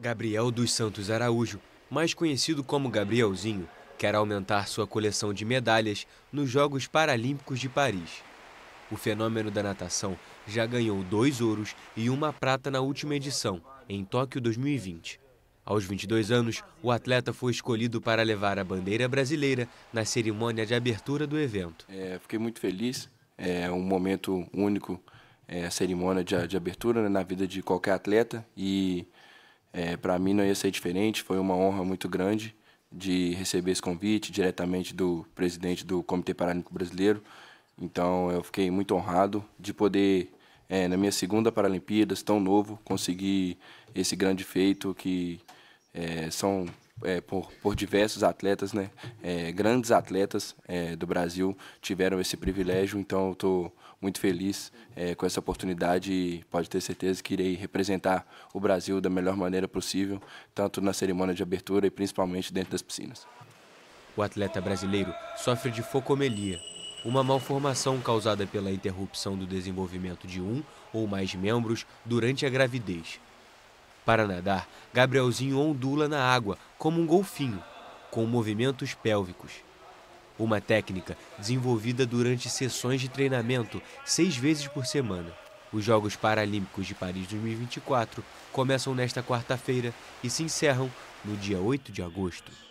Gabriel dos Santos Araújo, mais conhecido como Gabrielzinho, quer aumentar sua coleção de medalhas nos Jogos Paralímpicos de Paris. O fenômeno da natação já ganhou dois ouros e uma prata na última edição, em Tóquio 2020. Aos 22 anos, o atleta foi escolhido para levar a bandeira brasileira na cerimônia de abertura do evento. É, fiquei muito feliz, é um momento único, é, a cerimônia de, de abertura né, na vida de qualquer atleta e é, para mim não ia ser diferente, foi uma honra muito grande de receber esse convite diretamente do presidente do Comitê Paralímpico Brasileiro. Então eu fiquei muito honrado de poder, é, na minha segunda Paralimpíadas, tão novo, conseguir esse grande feito que é, são é, por, por, diversos atletas, né? É, grandes atletas é, do Brasil tiveram esse privilégio, então eu estou muito feliz é, com essa oportunidade e pode ter certeza que irei representar o Brasil da melhor maneira possível, tanto na cerimônia de abertura e principalmente dentro das piscinas. O atleta brasileiro sofre de focomelia, uma malformação causada pela interrupção do desenvolvimento de um ou mais membros durante a gravidez. Para nadar, Gabrielzinho ondula na água como um golfinho, com movimentos pélvicos. Uma técnica desenvolvida durante sessões de treinamento seis vezes por semana. Os Jogos Paralímpicos de Paris 2024 começam nesta quarta-feira e se encerram no dia 8 de agosto.